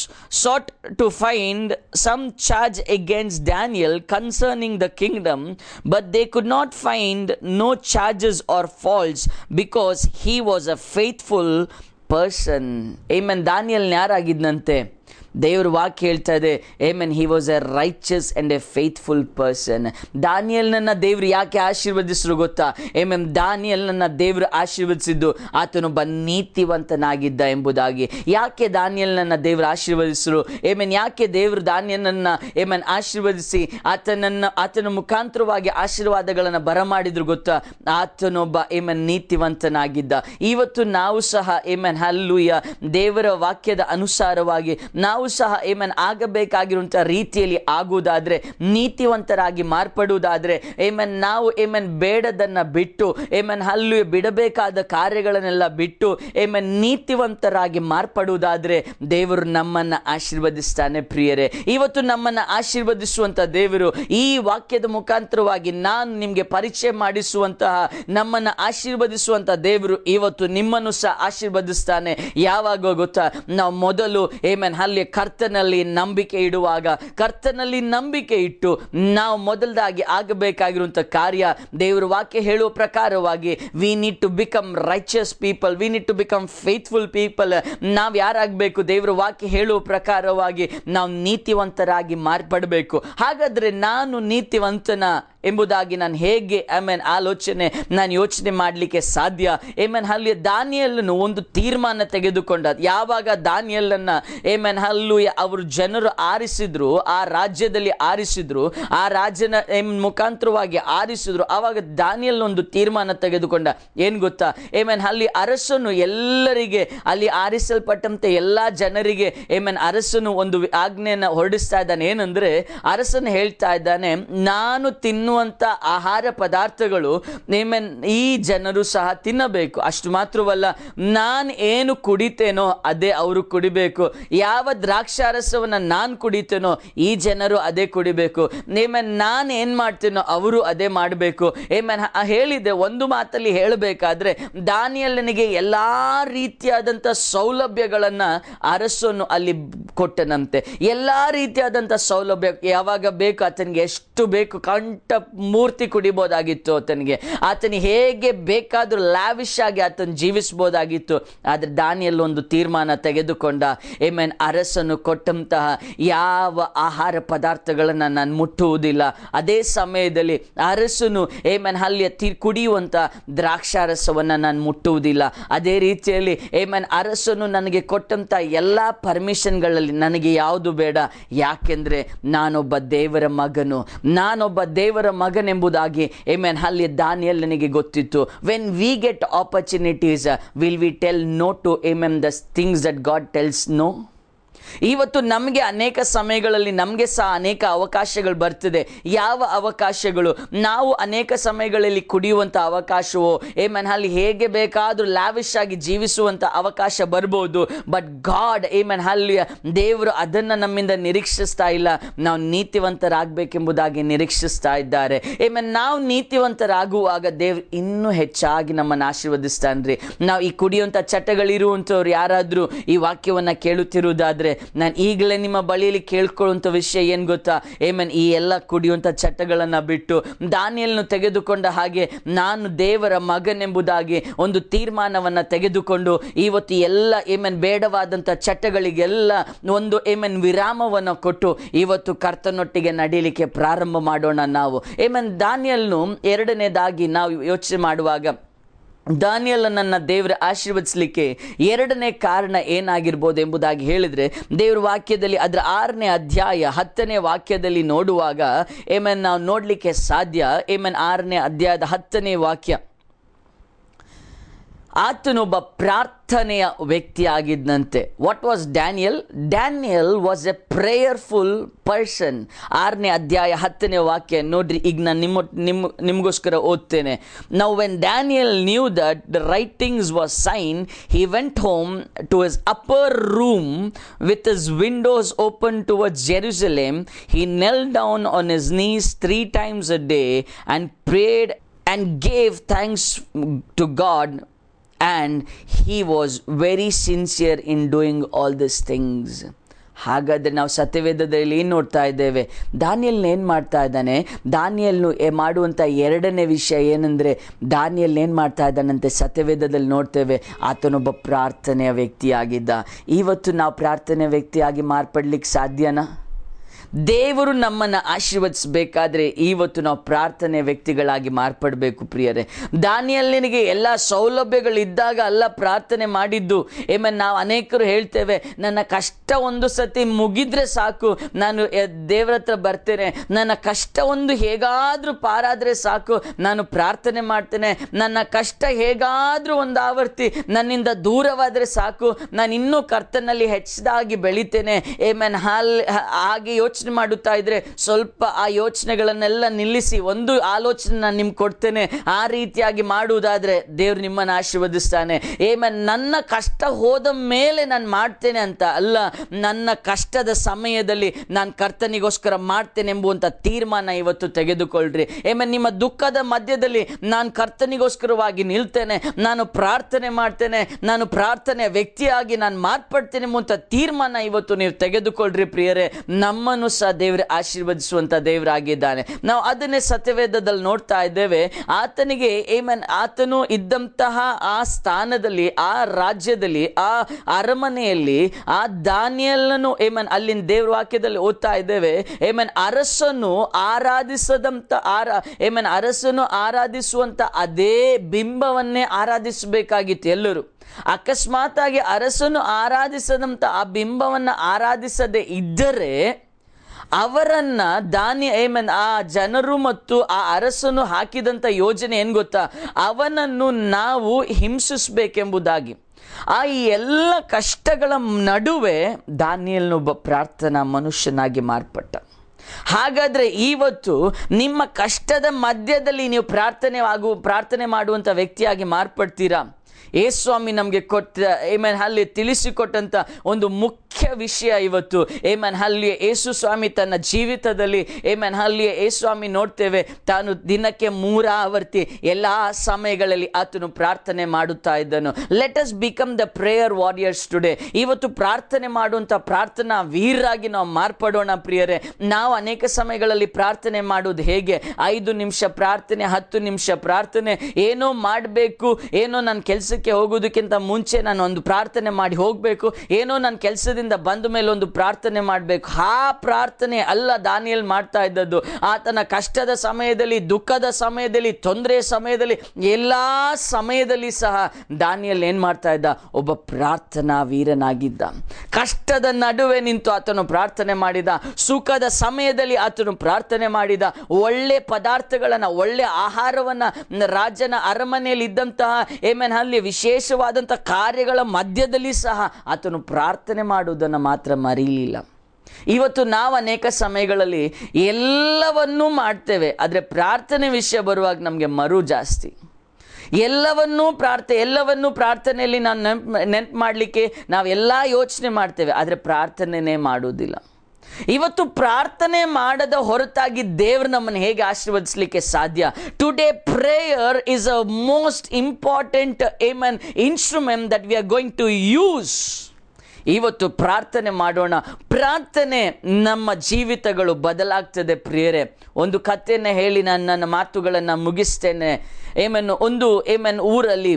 sought to find some charge against Daniel concerning the kingdom, but they could not find no charges or faults because he was a faithful person. Amen. Daniel ಯಾರಾಗಿದ್ದಂತೆ ದೇವರ ವಾಕ್ಯ ಹೇಳ್ತಾ ಇದೆ amen he was a righteous and a faithful person ದಾನಿಯಲ್ನನ್ನು ದೇವ್ರು ಯಾಕೆ ಆಶೀರ್ವದಿಸಿದ್ರು ಗೊತ್ತಾ ಏ ದಾನಿಯಲ್ ದೇವರು ಆಶೀರ್ವದಿಸಿದ್ದು ಆತನೊಬ್ಬ ನೀತಿವಂತನಾಗಿದ್ದ ಎಂಬುದಾಗಿ ಯಾಕೆ ದಾನಿಯಲ್ನನ್ನು ದೇವರು ಆಶೀರ್ವದಿಸಿದ್ರು ಏ ಯಾಕೆ ದೇವರು ದಾನಿಯಲ್ನನ್ನು ಏ ಮೆನ್ ಆಶೀರ್ವದಿಸಿ ಆತನನ್ನ ಆತನ ಮುಖಾಂತರವಾಗಿ ಆಶೀರ್ವಾದಗಳನ್ನು ಬರಮಾಡಿದ್ರು ಗೊತ್ತಾ ಆತನೊಬ್ಬ ಏ ಮೆನ್ ನೀತಿವಂತನಾಗಿದ್ದ ಇವತ್ತು ನಾವು ಸಹ ಏ ಮೆನ್ ಹಲ್ಲುಯ್ಯ ದೇವರ ವಾಕ್ಯದ ಅನುಸಾರವಾಗಿ ನಾವು ಸಹ ಏಮನ್ ಆಗಬೇಕಾಗಿರುವಂತಹ ರೀತಿಯಲ್ಲಿ ಆಗುವುದಾದ್ರೆ ನೀತಿವಂತರಾಗಿ ಮಾರ್ಪಡುವುದಾದರೆ ಏಮನ್ ನಾವು ಏಮನ್ ಬೇಡದನ್ನು ಬಿಟ್ಟು ಏಮನ್ ಹಲ್ಲು ಬಿಡಬೇಕಾದ ಕಾರ್ಯಗಳನ್ನೆಲ್ಲ ಬಿಟ್ಟು ಏಮನ್ ನೀತಿವಂತರಾಗಿ ಮಾರ್ಪಡುವುದಾದರೆ ದೇವರು ನಮ್ಮನ್ನ ಆಶೀರ್ವದಿಸ್ತಾನೆ ಪ್ರಿಯರೇ ಇವತ್ತು ನಮ್ಮನ್ನ ಆಶೀರ್ವದಿಸುವಂಥ ದೇವರು ಈ ವಾಕ್ಯದ ಮುಖಾಂತರವಾಗಿ ನಾನು ನಿಮಗೆ ಪರಿಚಯ ಮಾಡಿಸುವಂತಹ ನಮ್ಮನ್ನ ಆಶೀರ್ವದಿಸುವಂತ ದೇವರು ಇವತ್ತು ನಿಮ್ಮನ್ನು ಸಹ ಆಶೀರ್ವದಿಸ್ತಾನೆ ಯಾವಾಗ ಗೊತ್ತಾ ನಾವು ಮೊದಲು ಏಮನ್ ಅಲ್ಲಿ ಕರ್ತನಲ್ಲಿ ನಂಬಿಕೆ ಇಡುವಾಗ ಕರ್ತನಲ್ಲಿ ನಂಬಿಕೆ ಇಟ್ಟು ನಾವು ಮೊದಲದಾಗಿ ಆಗಬೇಕಾಗಿರುವಂಥ ಕಾರ್ಯ ದೇವರ ವಾಕ್ಯ ಹೇಳುವ ಪ್ರಕಾರವಾಗಿ we need to become righteous people we need to become faithful people ನಾವು ಯಾರಾಗಬೇಕು ದೇವರು ವಾಕ್ಯ ಹೇಳುವ ಪ್ರಕಾರವಾಗಿ ನಾವು ನೀತಿವಂತರಾಗಿ ಮಾರ್ಪಡಬೇಕು ಹಾಗಾದರೆ ನಾನು ನೀತಿವಂತನ ಎಂಬುದಾಗಿ ನಾನು ಹೇಗೆ ಐ ಆಲೋಚನೆ ನಾನು ಯೋಚನೆ ಮಾಡಲಿಕ್ಕೆ ಸಾಧ್ಯ ಐ ಮೀನ್ ಅಲ್ಲಿ ದಾನಿಯಲ್ಲನ್ನು ಒಂದು ತೀರ್ಮಾನ ತೆಗೆದುಕೊಂಡ ಯಾವಾಗ ದಾನಿಯಲ್ಲನ್ನು ಐ ಮೀನ್ ಹಲ್ಲು ಅವರು ಜನರು ಆರಿಸಿದ್ರು ಆ ರಾಜ್ಯದಲ್ಲಿ ಆರಿಸಿದ್ರು ಆ ರಾಜ್ಯನ ಮುಖಾಂತರವಾಗಿ ಆರಿಸಿದ್ರು ಆವಾಗ ದಾನಿಯಲ್ಲಿ ಒಂದು ತೀರ್ಮಾನ ತೆಗೆದುಕೊಂಡ ಏನು ಗೊತ್ತಾ ಏಮೇನ್ ಅಲ್ಲಿ ಅರಸನು ಎಲ್ಲರಿಗೆ ಅಲ್ಲಿ ಆರಿಸಲ್ಪಟ್ಟಂತೆ ಎಲ್ಲ ಜನರಿಗೆ ಏಮೇನ್ ಅರಸನು ಒಂದು ಆಜ್ಞೆಯನ್ನು ಹೊರಡಿಸ್ತಾ ಇದ್ದಾನೆ ಏನಂದ್ರೆ ಅರಸನು ಹೇಳ್ತಾ ಇದ್ದಾನೆ ನಾನು ತಿನ್ನು ತಿನ್ನುವಂಥ ಆಹಾರ ಪದಾರ್ಥಗಳು ನಿಮ್ಮ ಈ ಜನರು ಸಹ ತಿನ್ನಬೇಕು ಅಷ್ಟು ಮಾತ್ರವಲ್ಲ ನಾನು ಏನು ಕುಡಿತೇನೋ ಅದೇ ಅವರು ಕುಡಿಬೇಕು ಯಾವ ದ್ರಾಕ್ಷಾರಸವನ್ನು ನಾನು ಕುಡಿತೇನೋ ಈ ಜನರು ಅದೇ ಕುಡಿಬೇಕು ಏಮನ್ ನಾನು ಏನು ಮಾಡ್ತೇನೋ ಅವರು ಅದೇ ಮಾಡಬೇಕು ಏಮನ್ ಹೇಳಿದೆ ಒಂದು ಮಾತಲ್ಲಿ ಹೇಳಬೇಕಾದ್ರೆ ದಾನಿಯಲ್ಲನಿಗೆ ಎಲ್ಲ ರೀತಿಯಾದಂಥ ಸೌಲಭ್ಯಗಳನ್ನು ಅರಸನ್ನು ಅಲ್ಲಿ ಕೊಟ್ಟನಂತೆ ಎಲ್ಲ ರೀತಿಯಾದಂಥ ಸೌಲಭ್ಯ ಯಾವಾಗ ಬೇಕು ಆತನಿಗೆ ಎಷ್ಟು ಬೇಕು ಕಂಠ ಮೂರ್ತಿ ಕುಡಿಬೋದಾಗಿತ್ತು ಆತನಿಗೆ ಆತನ ಹೇಗೆ ಬೇಕಾದರೂ ಲಾವಿಶ್ ಆಗಿ ಆತನ ಜೀವಿಸ್ಬೋದಾಗಿತ್ತು ಆದರೆ ದಾನಿಯಲ್ಲಿ ಒಂದು ತೀರ್ಮಾನ ತೆಗೆದುಕೊಂಡ ಏಮೇನ್ ಅರಸನು ಕೊಟ್ಟಂತಹ ಯಾವ ಆಹಾರ ಪದಾರ್ಥಗಳನ್ನು ನಾನು ಮುಟ್ಟುವುದಿಲ್ಲ ಅದೇ ಸಮಯದಲ್ಲಿ ಅರಸನು ಏಮನ್ ಅಲ್ಲಿಯ ತೀ ಕುಡಿಯುವಂಥ ದ್ರಾಕ್ಷಾರಸವನ್ನು ನಾನು ಮುಟ್ಟುವುದಿಲ್ಲ ಅದೇ ರೀತಿಯಲ್ಲಿ ಏಮನ್ ಅರಸನು ನನಗೆ ಕೊಟ್ಟಂಥ ಎಲ್ಲ ಪರ್ಮಿಷನ್ಗಳಲ್ಲಿ ನನಗೆ ಯಾವುದು ಬೇಡ ಯಾಕೆಂದರೆ ನಾನೊಬ್ಬ ದೇವರ ಮಗನು ನಾನೊಬ್ಬ ದೇವರ ದೇವರ ಮಗನೆಂಬುದಾಗಿ ಎಮೆನ್ ಮೀನ್ ಅಲ್ಲಿ ದಾನಿಯಲ್ಲನಿಗೆ ಗೊತ್ತಿತ್ತು when we get opportunities will we tell no to them them the things that God tells no ಇವತ್ತು ನಮಗೆ ಅನೇಕ ಸಮಯಗಳಲ್ಲಿ ನಮಗೆ ಸಹ ಅನೇಕ ಅವಕಾಶಗಳು ಬರ್ತದೆ ಯಾವ ಅವಕಾಶಗಳು ನಾವು ಅನೇಕ ಸಮಯಗಳಲ್ಲಿ ಕುಡಿಯುವಂಥ ಅವಕಾಶವೋ ಏ ಅಲ್ಲಿ ಹೇಗೆ ಬೇಕಾದರೂ ಲ್ಯಾವಿಶ್ ಆಗಿ ಜೀವಿಸುವಂಥ ಅವಕಾಶ ಬರ್ಬೋದು ಬಟ್ ಗಾಡ್ ಏ ಅಲ್ಲಿ ದೇವರು ಅದನ್ನು ನಮ್ಮಿಂದ ನಿರೀಕ್ಷಿಸ್ತಾ ಇಲ್ಲ ನಾವು ನೀತಿವಂತರಾಗಬೇಕೆಂಬುದಾಗಿ ನಿರೀಕ್ಷಿಸ್ತಾ ಇದ್ದಾರೆ ಏ ನಾವು ನೀತಿವಂತರಾಗುವಾಗ ದೇವ್ರು ಇನ್ನೂ ಹೆಚ್ಚಾಗಿ ನಮ್ಮನ್ನು ಆಶೀರ್ವದಿಸ್ತಾನ್ರಿ ನಾವು ಈ ಕುಡಿಯುವಂಥ ಚಟಗಳಿರುವಂಥವ್ರು ಯಾರಾದರೂ ಈ ವಾಕ್ಯವನ್ನು ಕೇಳುತ್ತಿರುವುದಾದರೆ ನಾನು ಈಗಲೇ ನಿಮ್ಮ ಬಳಿಯಲ್ಲಿ ಕೇಳ್ಕೊಳ್ಳುವಂಥ ವಿಷಯ ಏನು ಗೊತ್ತಾ ಏಮನ್ ಈ ಎಲ್ಲ ಕುಡಿಯುವಂಥ ಚಟಗಳನ್ನು ಬಿಟ್ಟು ದಾನಿಯಲ್ನು ತೆಗೆದುಕೊಂಡ ಹಾಗೆ ನಾನು ದೇವರ ಮಗನೆಂಬುದಾಗಿ ಒಂದು ತೀರ್ಮಾನವನ್ನು ತೆಗೆದುಕೊಂಡು ಇವತ್ತು ಎಲ್ಲ ಏಮನ್ ಬೇಡವಾದಂಥ ಚಟಗಳಿಗೆಲ್ಲ ಒಂದು ಏಮನ್ ವಿರಾಮವನ್ನು ಕೊಟ್ಟು ಇವತ್ತು ಕರ್ತನೊಟ್ಟಿಗೆ ನಡೀಲಿಕ್ಕೆ ಪ್ರಾರಂಭ ಮಾಡೋಣ ನಾವು ಏಮನ್ ದಾನಿಯಲ್ನು ಎರಡನೇದಾಗಿ ನಾವು ಯೋಚನೆ ಮಾಡುವಾಗ ನನ್ನ ದೇವರ ಆಶೀರ್ವದಿಸಲಿಕ್ಕೆ ಎರಡನೇ ಕಾರಣ ಏನಾಗಿರ್ಬೋದು ಎಂಬುದಾಗಿ ಹೇಳಿದರೆ ದೇವರ ವಾಕ್ಯದಲ್ಲಿ ಅದರ ಆರನೇ ಅಧ್ಯಾಯ ಹತ್ತನೇ ವಾಕ್ಯದಲ್ಲಿ ನೋಡುವಾಗ ಏಮನ್ ನಾವು ನೋಡಲಿಕ್ಕೆ ಸಾಧ್ಯ ಏಮನ್ ಆರನೇ ಅಧ್ಯಾಯದ ಹತ್ತನೇ ವಾಕ್ಯ ಆತನೊಬ್ಬ ಪ್ರಾರ್ಥನೆಯ ವ್ಯಕ್ತಿಯಾಗಿದ್ದಂತೆ what was Daniel Daniel was a prayerful person ಆರನೇ ಅಧ್ಯಾಯ ಹತ್ತನೇ ವಾಕ್ಯ ನೋಡ್ರಿ ಈಗ ನಾನು ನಿಮ್ಮ ನಿಮ್ಮ ನಿಮಗೋಸ್ಕರ ಓದ್ತೇನೆ ನಾವು when Daniel knew that the writings was sign he went home to his upper room with his windows open towards Jerusalem he knelt down on his knees three times a day and prayed and gave thanks to God and he was very sincere in doing all this things ಹಾಗಾದರೆ ನಾವು ಸತ್ಯವೇದದಲ್ಲಿ ಏನು ನೋಡ್ತಾ ಇದ್ದೇವೆ ದಾನಿಯಲ್ನ ಏನು ಮಾಡ್ತಾ ಇದ್ದಾನೆ ದಾನಿಯಲ್ನು ಮಾಡುವಂಥ ಎರಡನೇ ವಿಷಯ ಏನಂದರೆ ದಾನಿಯಲ್ ಏನು ಮಾಡ್ತಾ ಇದ್ದಾನಂತೆ ಸತ್ಯವೇದದಲ್ಲಿ ನೋಡ್ತೇವೆ ಆತನೊಬ್ಬ ಪ್ರಾರ್ಥನೆಯ ವ್ಯಕ್ತಿಯಾಗಿದ್ದ ಇವತ್ತು ನಾವು ಪ್ರಾರ್ಥನೆಯ ವ್ಯಕ್ತಿಯಾಗಿ ಮಾರ್ಪಡ್ಲಿಕ್ಕೆ ಸಾಧ್ಯನಾ ದೇವರು ನಮ್ಮನ್ನು ಆಶೀರ್ವದಿಸಬೇಕಾದ್ರೆ ಇವತ್ತು ನಾವು ಪ್ರಾರ್ಥನೆ ವ್ಯಕ್ತಿಗಳಾಗಿ ಮಾರ್ಪಡಬೇಕು ಪ್ರಿಯರೇ ದಾನಿಯಲ್ಲಿ ನಿನಗೆ ಎಲ್ಲ ಸೌಲಭ್ಯಗಳಿದ್ದಾಗ ಅಲ್ಲ ಪ್ರಾರ್ಥನೆ ಮಾಡಿದ್ದು ಏಮೆ ನಾವು ಅನೇಕರು ಹೇಳ್ತೇವೆ ನನ್ನ ಕಷ್ಟ ಒಂದು ಸತಿ ಮುಗಿದ್ರೆ ಸಾಕು ನಾನು ದೇವರ ಹತ್ರ ಬರ್ತೇನೆ ನನ್ನ ಕಷ್ಟ ಒಂದು ಹೇಗಾದರೂ ಪಾರಾದರೆ ಸಾಕು ನಾನು ಪ್ರಾರ್ಥನೆ ಮಾಡ್ತೇನೆ ನನ್ನ ಕಷ್ಟ ಹೇಗಾದರೂ ಒಂದು ಆವರ್ತಿ ನನ್ನಿಂದ ದೂರವಾದರೆ ಸಾಕು ನಾನು ಇನ್ನೂ ಕರ್ತನಲ್ಲಿ ಹೆಚ್ಚದಾಗಿ ಬೆಳಿತೇನೆ ಏಮೆನ್ ಹಾಲ್ ಹಾಗೆ ಯೋಚನೆ ಮಾಡುತ್ತಾ ಇದ್ದರೆ ಸ್ವಲ್ಪ ಆ ಯೋಚನೆಗಳನ್ನೆಲ್ಲ ನಿಲ್ಲಿಸಿ ಒಂದು ಆಲೋಚನೆ ನಾನು ನಿಮ್ಗೆ ಕೊಡ್ತೇನೆ ಆ ರೀತಿಯಾಗಿ ಮಾಡುವುದಾದರೆ ದೇವರು ನಿಮ್ಮನ್ನು ಆಶೀರ್ವದಿಸ್ತಾನೆ ಏಮ ನನ್ನ ಕಷ್ಟ ಹೋದ ಮೇಲೆ ನಾನು ಮಾಡ್ತೇನೆ ಅಂತ ಅಲ್ಲ ನನ್ನ ಕಷ್ಟದ ಸಮಯದಲ್ಲಿ ನಾನು ಕರ್ತನಿಗೋಸ್ಕರ ಮಾಡ್ತೇನೆ ಎಂಬುವಂಥ ತೀರ್ಮಾನ ಇವತ್ತು ತೆಗೆದುಕೊಳ್ಳ್ರಿ ಏಮ ನಿಮ್ಮ ದುಃಖದ ಮಧ್ಯದಲ್ಲಿ ನಾನು ಕರ್ತನಿಗೋಸ್ಕರವಾಗಿ ನಿಲ್ತೇನೆ ನಾನು ಪ್ರಾರ್ಥನೆ ಮಾಡ್ತೇನೆ ನಾನು ಪ್ರಾರ್ಥನೆ ವ್ಯಕ್ತಿಯಾಗಿ ನಾನು ಮಾರ್ಪಡ್ತೇನೆ ಎಂಬುವಂಥ ತೀರ್ಮಾನ ಇವತ್ತು ನೀವು ತೆಗೆದುಕೊಳ್ಳ್ರಿ ಪ್ರಿಯರೇ ನಮ್ಮನ್ನು ಸಹ ದೇವರ ಆಶೀರ್ವದಿಸುವಂಥ ದೇವರಾಗಿದ್ದಾನೆ ನಾವು ಅದನ್ನೇ ಸತ್ಯವೇದದಲ್ಲಿ ನೋಡ್ತಾ ಇದ್ದೇವೆ ಆತನಿಗೆ ಏಮನ್ ಆತನು ಇದ್ದಂತಹ ಆ ಸ್ಥಾನದಲ್ಲಿ ಆ ರಾಜ್ಯದಲ್ಲಿ ಆ ಅರಮನೆಯಲ್ಲಿ ಆ ದಾನಿಯಲ್ಲನು ಏಮನ್ ಅಲ್ಲಿನ ದೇವ್ರ ವಾಕ್ಯದಲ್ಲಿ ಓದ್ತಾ ಇದ್ದೇವೆ ಏಮನ್ ಅರಸನ್ನು ಆರಾಧಿಸದಂತ ಆರ ಏಮನ್ ಅರಸನು ಆರಾಧಿಸುವಂಥ ಅದೇ ಬಿಂಬವನ್ನೇ ಆರಾಧಿಸಬೇಕಾಗಿತ್ತು ಎಲ್ಲರೂ ಅಕಸ್ಮಾತ್ ಆಗಿ ಅರಸನು ಆರಾಧಿಸದಂತ ಆ ಬಿಂಬವನ್ನು ಆರಾಧಿಸದೆ ಇದ್ದರೆ ಅವರನ್ನ ದಾನಿ ಮೀನ್ ಆ ಜನರು ಮತ್ತು ಆ ಅರಸನು ಹಾಕಿದಂಥ ಯೋಜನೆ ಏನು ಗೊತ್ತಾ ಅವನನ್ನು ನಾವು ಹಿಂಸಿಸಬೇಕೆಂಬುದಾಗಿ ಆ ಈ ಎಲ್ಲ ಕಷ್ಟಗಳ ನಡುವೆ ದಾನಿಯಲ್ನೊಬ್ಬ ಪ್ರಾರ್ಥನಾ ಮನುಷ್ಯನಾಗಿ ಮಾರ್ಪಟ್ಟ ಹಾಗಾದ್ರೆ ಇವತ್ತು ನಿಮ್ಮ ಕಷ್ಟದ ಮಧ್ಯದಲ್ಲಿ ನೀವು ಪ್ರಾರ್ಥನೆ ಆಗುವ ಪ್ರಾರ್ಥನೆ ಮಾಡುವಂಥ ವ್ಯಕ್ತಿಯಾಗಿ ಮಾರ್ಪಡ್ತೀರಾ ಸ್ವಾಮಿ ನಮಗೆ ಕೊಟ್ಟ ಏಮನ್ ಅಲ್ಲಿ ತಿಳಿಸಿಕೊಟ್ಟಂಥ ಒಂದು ಮುಖ್ಯ ವಿಷಯ ಇವತ್ತು ಏಮನ್ ಅಲ್ಲಿ ಏಸು ಸ್ವಾಮಿ ತನ್ನ ಜೀವಿತದಲ್ಲಿ ಏಮನ್ ಅಲ್ಲಿ ಸ್ವಾಮಿ ನೋಡ್ತೇವೆ ತಾನು ದಿನಕ್ಕೆ ಮೂರಾವರ್ತಿ ಎಲ್ಲ ಸಮಯಗಳಲ್ಲಿ ಆತನು ಪ್ರಾರ್ಥನೆ ಮಾಡುತ್ತಾ ಇದ್ದನು let us become the prayer warriors today ಇವತ್ತು ಪ್ರಾರ್ಥನೆ ಮಾಡುವಂಥ ಪ್ರಾರ್ಥನಾ ವೀರರಾಗಿ ನಾವು ಮಾರ್ಪಡೋಣ ಪ್ರಿಯರೇ ನಾವು ಅನೇಕ ಸಮಯಗಳಲ್ಲಿ ಪ್ರಾರ್ಥನೆ ಮಾಡೋದು ಹೇಗೆ ಐದು ನಿಮಿಷ ಪ್ರಾರ್ಥನೆ ಹತ್ತು ನಿಮಿಷ ಪ್ರಾರ್ಥನೆ ಏನೋ ಮಾಡಬೇಕು ಏನೋ ನನ್ನ ಕೆಲಸಕ್ಕೆ ಕೆಲಸಕ್ಕೆ ಹೋಗೋದಕ್ಕಿಂತ ಮುಂಚೆ ನಾನು ಒಂದು ಪ್ರಾರ್ಥನೆ ಮಾಡಿ ಹೋಗಬೇಕು ಏನೋ ನಾನು ಕೆಲಸದಿಂದ ಬಂದ ಮೇಲೆ ಒಂದು ಪ್ರಾರ್ಥನೆ ಮಾಡಬೇಕು ಆ ಪ್ರಾರ್ಥನೆ ಅಲ್ಲ ದಾನಿಯಲ್ ಮಾಡ್ತಾ ಇದ್ದದ್ದು ಆತನ ಕಷ್ಟದ ಸಮಯದಲ್ಲಿ ದುಃಖದ ಸಮಯದಲ್ಲಿ ತೊಂದರೆ ಸಮಯದಲ್ಲಿ ಎಲ್ಲ ಸಮಯದಲ್ಲಿ ಸಹ ದಾನಿಯಲ್ ಏನು ಮಾಡ್ತಾ ಇದ್ದ ಒಬ್ಬ ಪ್ರಾರ್ಥನಾ ವೀರನಾಗಿದ್ದ ಕಷ್ಟದ ನಡುವೆ ನಿಂತು ಆತನು ಪ್ರಾರ್ಥನೆ ಮಾಡಿದ ಸುಖದ ಸಮಯದಲ್ಲಿ ಆತನು ಪ್ರಾರ್ಥನೆ ಮಾಡಿದ ಒಳ್ಳೆ ಪದಾರ್ಥಗಳನ್ನು ಒಳ್ಳೆ ಆಹಾರವನ್ನು ರಾಜನ ಅರಮನೆಯಲ್ಲಿ ಇದ್ದಂತಹ ಏಮೇನ್ ವಿಶೇಷವಾದಂಥ ಕಾರ್ಯಗಳ ಮಧ್ಯದಲ್ಲಿ ಸಹ ಆತನು ಪ್ರಾರ್ಥನೆ ಮಾಡುವುದನ್ನು ಮಾತ್ರ ಮರೀಲಿಲ್ಲ ಇವತ್ತು ನಾವು ಅನೇಕ ಸಮಯಗಳಲ್ಲಿ ಎಲ್ಲವನ್ನೂ ಮಾಡ್ತೇವೆ ಆದರೆ ಪ್ರಾರ್ಥನೆ ವಿಷಯ ಬರುವಾಗ ನಮಗೆ ಮರು ಜಾಸ್ತಿ ಎಲ್ಲವನ್ನೂ ಪ್ರಾರ್ಥನೆ ಎಲ್ಲವನ್ನೂ ಪ್ರಾರ್ಥನೆಯಲ್ಲಿ ನಾನು ನೆನ್ಪು ನೆನ್ಪು ಮಾಡಲಿಕ್ಕೆ ನಾವೆಲ್ಲ ಯೋಚನೆ ಮಾಡ್ತೇವೆ ಆದರೆ ಪ್ರಾರ್ಥನೆಯೇ ಮಾಡುವುದಿಲ್ಲ ಇವತ್ತು ಪ್ರಾರ್ಥನೆ ಮಾಡದ ಹೊರತಾಗಿ ದೇವ್ರ ನಮ್ಮನ್ನು ಹೇಗೆ ಆಶೀರ್ವದಿಸಲಿಕ್ಕೆ ಸಾಧ್ಯ today prayer is a most important amen an instrument that we are going to use ಇವತ್ತು ಪ್ರಾರ್ಥನೆ ಮಾಡೋಣ ಪ್ರಾರ್ಥನೆ ನಮ್ಮ ಜೀವಿತಗಳು ಬದಲಾಗ್ತದೆ ಪ್ರಿಯರೇ ಒಂದು ಕಥೆಯನ್ನು ಹೇಳಿ ನಾನು ನನ್ನ ಮಾತುಗಳನ್ನು ಮುಗಿಸ್ತೇನೆ ಏಮನ್ ಒಂದು ಏಮನ್ ಊರಲ್ಲಿ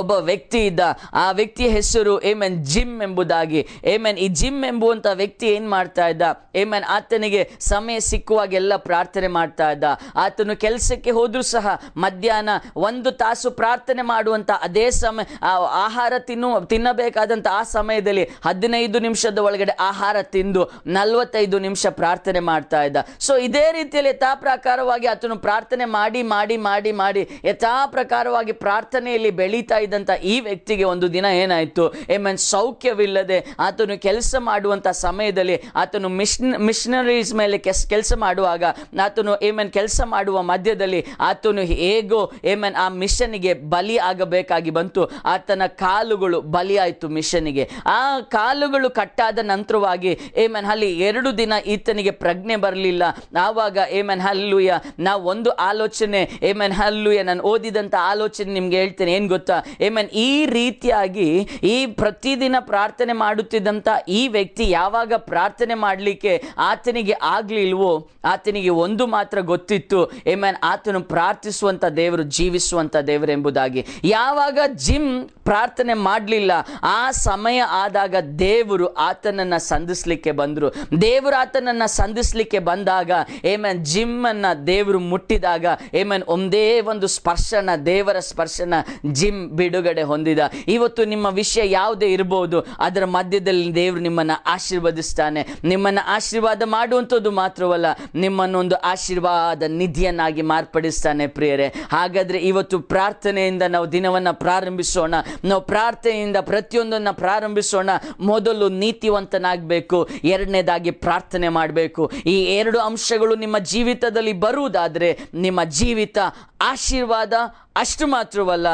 ಒಬ್ಬ ವ್ಯಕ್ತಿ ಇದ್ದ ಆ ವ್ಯಕ್ತಿಯ ಹೆಸರು ಏಮನ್ ಜಿಮ್ ಎಂಬುದಾಗಿ ಏಮನ್ ಈ ಜಿಮ್ ಎಂಬುವಂಥ ವ್ಯಕ್ತಿ ಏನು ಮಾಡ್ತಾ ಇದ್ದ ಏಮನ್ ಆತನಿಗೆ ಸಮಯ ಸಿಕ್ಕುವಾಗೆಲ್ಲ ಪ್ರಾರ್ಥನೆ ಮಾಡ್ತಾ ಇದ್ದ ಆತನು ಕೆಲಸಕ್ಕೆ ಹೋದರೂ ಸಹ ಮಧ್ಯಾಹ್ನ ಒಂದು ತಾಸು ಪ್ರಾರ್ಥನೆ ಮಾಡುವಂತ ಅದೇ ಸಮಯ ಆಹಾರ ತಿನ್ನು ತಿನ್ನಬೇಕಾದಂಥ ಆ ಸಮಯದಲ್ಲಿ ಹದಿನೈದು ನಿಮಿಷದ ಒಳಗಡೆ ಆಹಾರ ತಿಂದು ನಲವತ್ತೈದು ನಿಮಿಷ ಪ್ರಾರ್ಥನೆ ಮಾಡ್ತಾ ಇದ್ದ ಸೊ ಇದೇ ರೀತಿಯಲ್ಲಿ ಯಥಾ ಪ್ರಕಾರವಾಗಿ ಆತನು ಪ್ರಾರ್ಥನೆ ಮಾಡಿ ಮಾಡಿ ಮಾಡಿ ಮಾಡಿ ಯಥಾ ಪ್ರಕಾರವಾಗಿ ಪ್ರಾರ್ಥನೆಯಲ್ಲಿ ಬೆಳೀತಾ ಮಾಡ್ತಾ ಇದ್ದಂಥ ಈ ವ್ಯಕ್ತಿಗೆ ಒಂದು ದಿನ ಏನಾಯಿತು ಎ ಸೌಖ್ಯವಿಲ್ಲದೆ ಆತನು ಕೆಲಸ ಮಾಡುವಂಥ ಸಮಯದಲ್ಲಿ ಆತನು ಮಿಷನ್ ಮಿಷನರೀಸ್ ಮೇಲೆ ಕೆಸ್ ಕೆಲಸ ಮಾಡುವಾಗ ಆತನು ಏಮನ್ ಕೆಲಸ ಮಾಡುವ ಮಧ್ಯದಲ್ಲಿ ಆತನು ಹೇಗೋ ಏಮನ್ ಆ ಮಿಷನ್ಗೆ ಬಲಿ ಆಗಬೇಕಾಗಿ ಬಂತು ಆತನ ಕಾಲುಗಳು ಬಲಿಯಾಯಿತು ಮಿಷನ್ಗೆ ಆ ಕಾಲುಗಳು ಕಟ್ಟಾದ ನಂತರವಾಗಿ ಏಮನ್ ಅಲ್ಲಿ ಎರಡು ದಿನ ಈತನಿಗೆ ಪ್ರಜ್ಞೆ ಬರಲಿಲ್ಲ ಆವಾಗ ಏಮನ್ ಹಲ್ಲುಯ್ಯ ನಾವು ಒಂದು ಆಲೋಚನೆ ಏಮನ್ ಹಲ್ಲುಯ್ಯ ನಾನು ಓದಿದಂಥ ಆಲೋಚನೆ ನಿಮ್ಗೆ ಹೇಳ್ತೇನೆ ಏನು ಗೊತ್ತಾ ಏಮನ್ ಈ ರೀತಿಯಾಗಿ ಈ ಪ್ರತಿದಿನ ಪ್ರಾರ್ಥನೆ ಮಾಡುತ್ತಿದ್ದಂಥ ಈ ವ್ಯಕ್ತಿ ಯಾವಾಗ ಪ್ರಾರ್ಥನೆ ಮಾಡಲಿಕ್ಕೆ ಆತನಿಗೆ ಆಗಲಿಲ್ವೋ ಆತನಿಗೆ ಒಂದು ಮಾತ್ರ ಗೊತ್ತಿತ್ತು ಏಮನ್ ಆತನು ಪ್ರಾರ್ಥಿಸುವಂಥ ದೇವರು ಜೀವಿಸುವಂಥ ದೇವರು ಎಂಬುದಾಗಿ ಯಾವಾಗ ಜಿಮ್ ಪ್ರಾರ್ಥನೆ ಮಾಡಲಿಲ್ಲ ಆ ಸಮಯ ಆದಾಗ ದೇವರು ಆತನನ್ನು ಸಂಧಿಸ್ಲಿಕ್ಕೆ ಬಂದರು ದೇವರು ಆತನನ್ನು ಸಂಧಿಸ್ಲಿಕ್ಕೆ ಬಂದಾಗ ಏಮನ್ ಜಿಮ್ಮನ್ನು ದೇವರು ಮುಟ್ಟಿದಾಗ ಏಮನ್ ಒಂದೇ ಒಂದು ಸ್ಪರ್ಶನ ದೇವರ ಸ್ಪರ್ಶನ ಜಿಮ್ ಬಿಡುಗಡೆ ಹೊಂದಿದ ಇವತ್ತು ನಿಮ್ಮ ವಿಷಯ ಯಾವುದೇ ಇರಬಹುದು ಅದರ ಮಧ್ಯದಲ್ಲಿ ದೇವರು ನಿಮ್ಮನ್ನು ಆಶೀರ್ವದಿಸ್ತಾನೆ ನಿಮ್ಮನ್ನು ಆಶೀರ್ವಾದ ಮಾಡುವಂಥದ್ದು ಮಾತ್ರವಲ್ಲ ಒಂದು ಆಶೀರ್ವಾದ ನಿಧಿಯನ್ನಾಗಿ ಮಾರ್ಪಡಿಸ್ತಾನೆ ಪ್ರಿಯರೇ ಹಾಗಾದರೆ ಇವತ್ತು ಪ್ರಾರ್ಥನೆಯಿಂದ ನಾವು ದಿನವನ್ನು ಪ್ರಾರಂಭಿಸೋಣ ನಾವು ಪ್ರಾರ್ಥನೆಯಿಂದ ಪ್ರತಿಯೊಂದನ್ನು ಪ್ರಾರಂಭಿಸೋಣ ಮೊದಲು ನೀತಿವಂತನಾಗಬೇಕು ಎರಡನೇದಾಗಿ ಪ್ರಾರ್ಥನೆ ಮಾಡಬೇಕು ಈ ಎರಡು ಅಂಶಗಳು ನಿಮ್ಮ ಜೀವಿತದಲ್ಲಿ ಬರುವುದಾದರೆ ನಿಮ್ಮ ಜೀವಿತ ಆಶೀರ್ವಾದ ಅಷ್ಟು ಮಾತ್ರವಲ್ಲ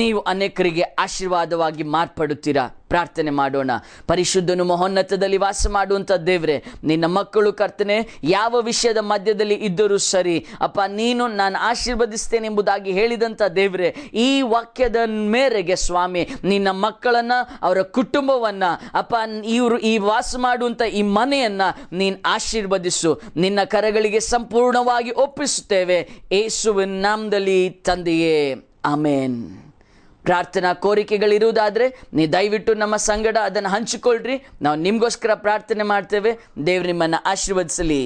ನೀವು ಅನೇಕರಿಗೆ ಆಶೀರ್ವಾದವಾಗಿ ಮಾರ್ಪಡುತ್ತೀರಾ ಪ್ರಾರ್ಥನೆ ಮಾಡೋಣ ಪರಿಶುದ್ಧನು ಮಹೋನ್ನತದಲ್ಲಿ ವಾಸ ಮಾಡುವಂಥ ದೇವ್ರೆ ನಿನ್ನ ಮಕ್ಕಳು ಕರ್ತನೆ ಯಾವ ವಿಷಯದ ಮಧ್ಯದಲ್ಲಿ ಇದ್ದರೂ ಸರಿ ಅಪ್ಪ ನೀನು ನಾನು ಆಶೀರ್ವದಿಸ್ತೇನೆ ಎಂಬುದಾಗಿ ಹೇಳಿದಂಥ ದೇವ್ರೆ ಈ ವಾಕ್ಯದ ಮೇರೆಗೆ ಸ್ವಾಮಿ ನಿನ್ನ ಮಕ್ಕಳನ್ನು ಅವರ ಕುಟುಂಬವನ್ನು ಅಪ್ಪ ಇವರು ಈ ವಾಸ ಮಾಡುವಂಥ ಈ ಮನೆಯನ್ನು ನೀನು ಆಶೀರ್ವದಿಸು ನಿನ್ನ ಕರಗಳಿಗೆ ಸಂಪೂರ್ಣವಾಗಿ ಒಪ್ಪಿಸುತ್ತೇವೆ ಏಸುವಿನ ನಾಮದಲ್ಲಿ ತಂದೆಯೇ ಆಮೇನ್ ಪ್ರಾರ್ಥನಾ ಕೋರಿಕೆಗಳಿರುವುದಾದರೆ ನೀವು ದಯವಿಟ್ಟು ನಮ್ಮ ಸಂಗಡ ಅದನ್ನು ಹಂಚಿಕೊಳ್ಳ್ರಿ ನಾವು ನಿಮಗೋಸ್ಕರ ಪ್ರಾರ್ಥನೆ ಮಾಡ್ತೇವೆ ದೇವ್ರು ನಿಮ್ಮನ್ನು ಆಶೀರ್ವದಿಸಲಿ